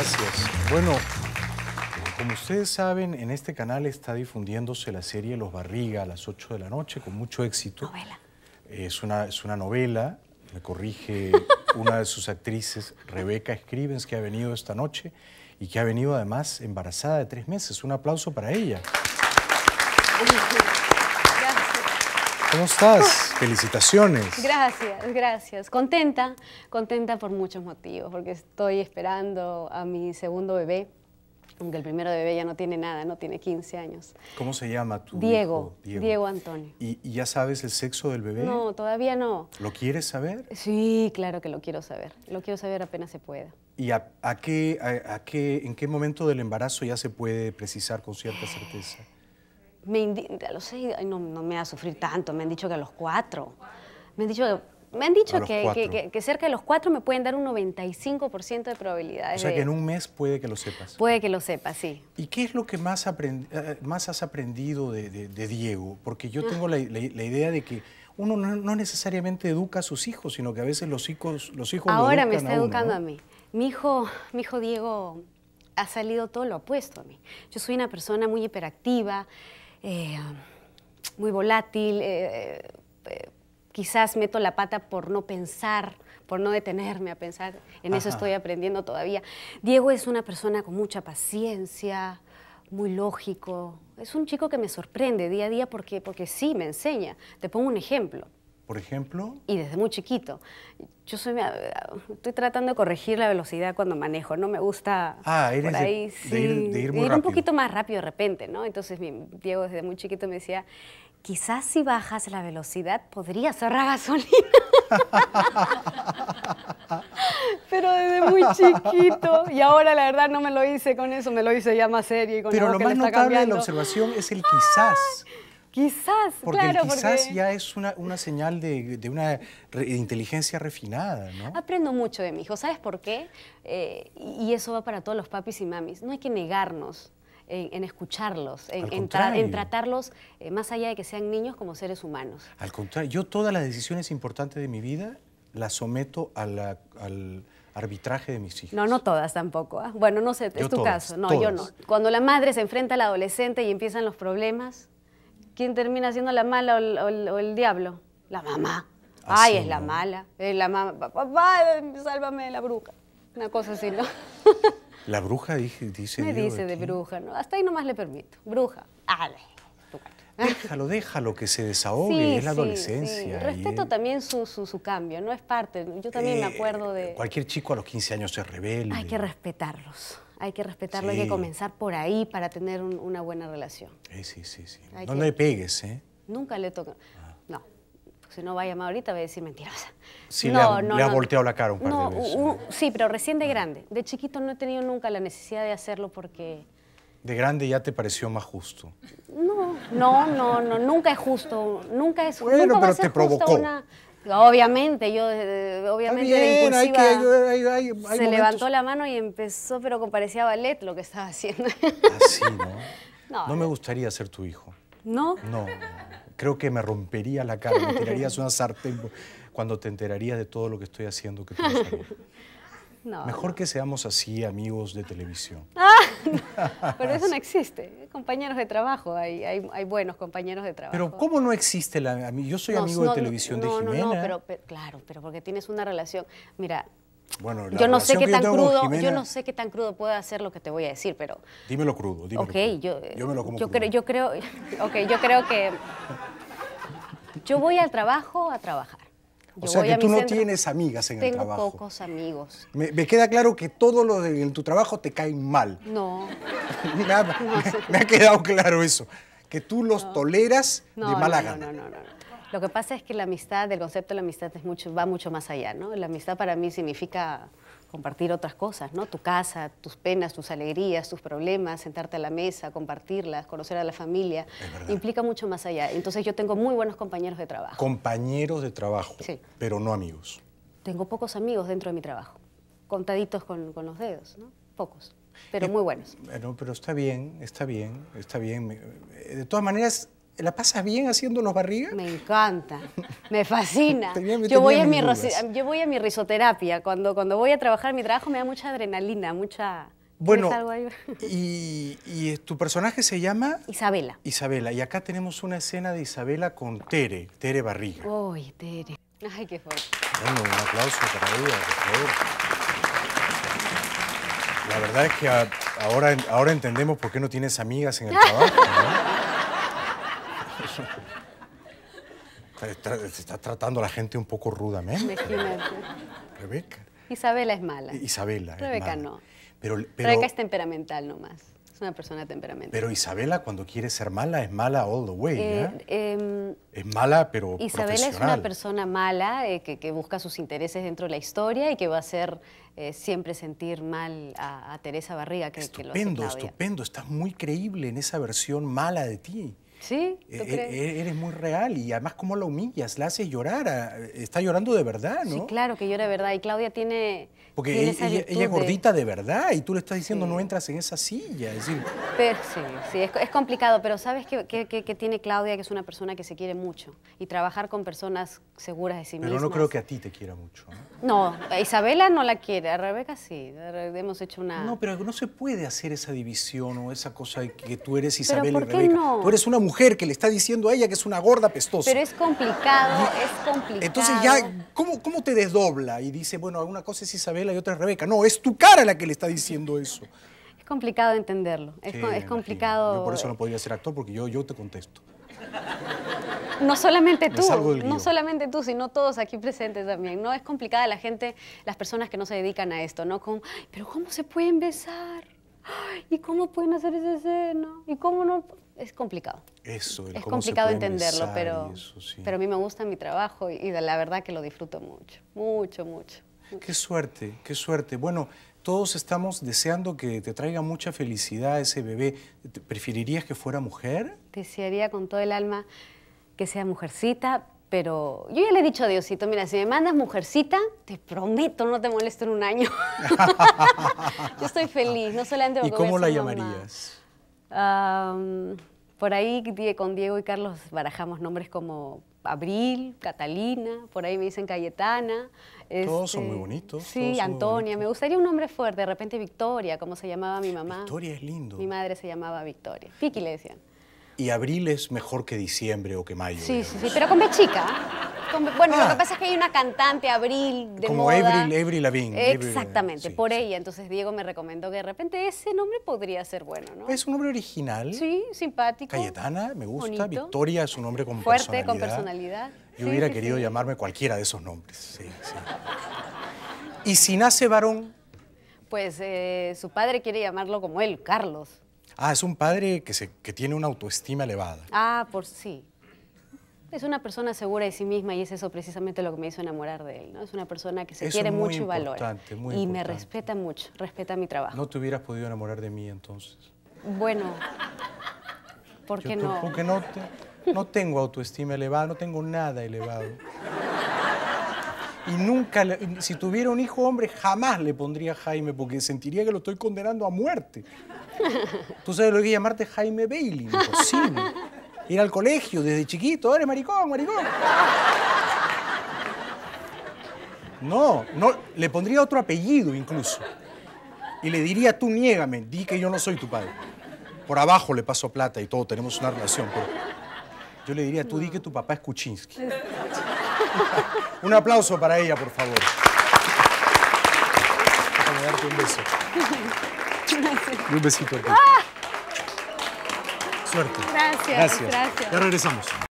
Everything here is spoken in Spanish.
Gracias. Bueno, como ustedes saben, en este canal está difundiéndose la serie Los Barriga a las 8 de la noche con mucho éxito. Novela. Es una, es una novela, me corrige una de sus actrices, Rebeca Escribens, que ha venido esta noche y que ha venido además embarazada de tres meses. Un aplauso para ella. ¿Cómo estás? Felicitaciones. Gracias, gracias. Contenta, contenta por muchos motivos, porque estoy esperando a mi segundo bebé, aunque el primero bebé ya no tiene nada, no tiene 15 años. ¿Cómo se llama tu Diego, Diego, Diego Antonio. ¿Y, ya sabes el sexo del bebé? No, todavía no. ¿Lo quieres saber? Sí, claro que lo quiero saber. Lo quiero saber apenas se pueda. ¿Y a, qué, a qué, en qué momento del embarazo ya se puede precisar con cierta certeza? me a los seis, no, me va a sufrir tanto, me han dicho que a los cuatro, me han dicho que, me han dicho que, cerca de los cuatro me pueden dar un 95% de probabilidades. O sea, que en un mes puede que lo sepas. Puede que lo sepas, sí. ¿Y qué es lo que más, eh, más has aprendido de, Diego? Porque yo tengo la, idea de que uno no, necesariamente educa a sus hijos, sino que a veces los hijos los hijos Ahora me está educando a mí. Mi hijo, mi hijo Diego ha salido todo lo opuesto a mí. Yo soy una persona muy hiperactiva, eh, muy volátil, eh, eh, quizás meto la pata por no pensar, por no detenerme a pensar, en eso estoy aprendiendo todavía. Diego es una persona con mucha paciencia, muy lógico, es un chico que me sorprende día a día porque, porque sí, me enseña. Te pongo un ejemplo por ejemplo? Y desde muy chiquito. Yo soy, estoy tratando de corregir la velocidad cuando manejo, no me gusta ir, ir un poquito más rápido de repente, ¿no? Entonces Diego desde muy chiquito me decía, quizás si bajas la velocidad podría ahorrar gasolina. Pero desde muy chiquito, y ahora la verdad no me lo hice con eso, me lo hice ya más serio. Y con Pero lo más notable de la observación es el quizás. Quizás, porque claro. quizás ya es una, señal de, una inteligencia refinada, ¿no? Aprendo mucho de mi hijo. ¿Sabes por qué? Eh, y eso va para todos los papis y mamis. No hay que negarnos. En, escucharlos, en, tratarlos, eh, más allá de que sean niños, como seres humanos. Al contrario, yo todas las decisiones importantes de mi vida las someto al arbitraje de mis hijos. No, no todas tampoco. ¿ah? Bueno, no sé, es tu caso. No, yo no. Cuando la madre se enfrenta al adolescente y empiezan los problemas, ¿quién termina siendo la mala o el, diablo? La mamá. Ah, Ay, es la mala. Es la mamá. Papá, sálvame de la bruja. Una cosa así, ¿no? La bruja dice. dice Me dice de, bruja, ¿no? Hasta ahí nomás le permito. Bruja. Ah, Dale. Déjalo, déjalo que se desahogue, es la adolescencia. Respeto también su, su, cambio, no es parte. Yo también me eh, acuerdo de. Cualquier chico a los 15 años se rebelde. Hay que respetarlos hay que respetarlo, hay que comenzar por ahí para tener una buena relación. sí, sí, sí. no le pegues, ¿eh? Nunca le toca. Ah. No. Pues si no va a llamar ahorita, va a decir mentiras. Sí, no, ha, no, le ha volteado la cara un par de veces. sí, pero recién de ah. grande. De chiquito no he tenido nunca la necesidad de hacerlo porque... ¿De grande ya te pareció más justo? No, no, no, no nunca es justo. Nunca es bueno, pero te provocó. Una... Obviamente, yo obviamente se levantó la mano y empezó, pero parecía ballet lo que estaba haciendo. Así, ah, ¿no? No, me gustaría ser tu hijo. ¿No? No. Creo que me rompería la cara, me tirarías una sartén cuando te enterarías de todo lo que estoy haciendo que Mejor que seamos así amigos de televisión. Ah, pero eso no existe. Compañeros de trabajo, hay, buenos compañeros de trabajo. Pero ¿cómo no existe la Yo soy amigo de televisión de Jimena. No, no, pero, claro, pero porque tienes una relación. Mira, yo no sé qué tan crudo, yo no sé qué tan crudo puede hacer lo que te voy a decir, pero dímelo crudo, dímelo. yo creo yo creo okay, yo creo que yo voy al trabajo a trabajar o sea que tú no tienes amigas en el trabajo. Tengo pocos amigos. Me, queda claro que todo lo de en tu trabajo te cae mal. No. me, ha, me, ha quedado claro eso. Que tú los toleras de mala gana. No, no, no, Lo que pasa es que la amistad, el concepto de la amistad es mucho, va mucho más allá, ¿no? La amistad para mí significa compartir otras cosas, ¿no? Tu casa, tus penas, tus alegrías, tus problemas, sentarte a la mesa, compartirlas, conocer a la familia, implica mucho más allá. Entonces yo tengo muy buenos compañeros de trabajo. Compañeros de trabajo, pero no amigos. Tengo pocos amigos dentro de mi trabajo, contaditos con, los dedos, ¿no? Pocos, pero eh, muy buenos. Bueno, eh, pero está bien, está bien, está bien. Eh, de todas maneras, ¿La pasas bien haciéndonos barriga? Me encanta, me fascina. yo, voy a mi yo voy a mi risoterapia. Cuando, cuando voy a trabajar, mi trabajo me da mucha adrenalina, mucha... Bueno, y, y, tu personaje se llama... Isabela. Isabela, y acá tenemos una escena de Isabela con Tere, Tere Barriga. Uy, Tere. Ay, qué fuerte. Bueno, un aplauso para ella, por favor. La verdad es que ahora, ahora entendemos por qué no tienes amigas en el trabajo, ¿no? Se está, tratando a la gente un poco rudamente. Rebeca. Isabela es mala. Isabela. Rebeca no. Pero, Rebeca es temperamental nomás. Es una persona temperamental. Pero Isabela cuando quiere ser mala es mala all the way. Eh, ¿eh? Em, es mala pero Isabela es una persona mala eh, que, busca sus intereses dentro de la historia y que va a hacer siempre sentir mal a, Teresa Barriga que, lo Estupendo, estupendo. Estás muy creíble en esa versión mala de ti. Sí, ¿tú eh, eh, eh, eres muy real y además como la humillas, la haces llorar, está llorando de verdad, ¿no? Sí, claro que llora de verdad y Claudia tiene... Porque e, ella, es gordita de... verdad y tú le estás diciendo no entras en esa silla, es Pero, sí, sí, es, complicado, pero ¿sabes qué, tiene Claudia? Que es una persona que se quiere mucho y trabajar con personas seguras de sí mismas. Pero no creo que a ti te quiera mucho. No, no a Isabela no la quiere, a Rebeca sí, hemos hecho una... No, pero no se puede hacer esa división o esa cosa de que tú eres Isabela y Rebeca. no? Tú eres una mujer que le está diciendo a ella que es una gorda pestosa. Pero es complicado, es complicado. Entonces ya, ¿cómo, ¿cómo te desdobla? Y dice, bueno, una cosa es Isabela y otra es Rebeca. No, es tu cara la que le está diciendo eso. Es complicado entenderlo, es, complicado... por eso no podría ser actor, porque yo, yo te contesto. No solamente tú, no solamente tú, sino todos aquí presentes también. No es complicada la gente, las personas que no se dedican a esto, ¿no? Con, pero ¿cómo se pueden besar? ¿Y cómo pueden hacer ese escena? ¿Y cómo no? es complicado. Eso, es complicado entenderlo, pero, pero a mí me gusta mi trabajo y, la verdad que lo disfruto mucho, mucho, mucho. Qué suerte, qué suerte. Bueno, todos estamos deseando que te traiga mucha felicidad ese bebé. ¿Preferirías que fuera mujer? Desearía con todo el alma que sea mujercita, pero yo ya le he dicho a Diosito, mira, si me mandas mujercita, te prometo no te molesto en un año. yo estoy feliz, no solamente porque ¿Y cómo la llamarías? Por ahí con Diego y Carlos barajamos nombres como Abril, Catalina, por ahí me dicen Cayetana. todos son muy este, bonitos. Sí, Antonia. Me gustaría un nombre fuerte, de repente Victoria, como se llamaba mi mamá. Victoria es lindo. Mi madre se llamaba Victoria. Vicky le decían y abril es mejor que diciembre o que mayo. Sí, sí, sí, pero con B chica. bueno, lo ah. que pasa es que hay una cantante, Abril, de como moda. Como Lavigne. Exactamente, por ella. Entonces Diego me recomendó que de repente ese nombre podría ser bueno, ¿no? Es un nombre original. Sí, simpático. Cayetana, me gusta. Victoria es un nombre con personalidad. Fuerte, con personalidad. Yo hubiera querido llamarme cualquiera de esos nombres. Sí, sí. ¿Y si nace varón? Pues eh, su padre quiere llamarlo como él, Carlos. Ah, es un padre que, se, tiene una autoestima elevada. Ah, por sí. Es una persona segura de sí misma y es eso precisamente lo que me hizo enamorar de él. ¿no? Es una persona que se quiere mucho y valora. Muy y me respeta mucho, respeta mi trabajo. ¿No te hubieras podido enamorar de mí entonces? Bueno, ¿por qué no? Porque no, no tengo autoestima elevada, no tengo nada elevado. Y nunca, si tuviera un hijo hombre, jamás le pondría Jaime porque sentiría que lo estoy condenando a muerte. ¿Tú sabes lo que es llamarte Jaime Bailey? Imposible. Ir al colegio desde chiquito, eres maricón, maricón. No, no, le pondría otro apellido incluso. Y le diría, tú niégame, di que yo no soy tu padre. Por abajo le paso plata y todo, tenemos una relación, yo le diría, tú di que tu papá es Kuczynski. un aplauso para ella, por favor un besito. Ah. Suerte. gracias. gracias. Ya regresamos.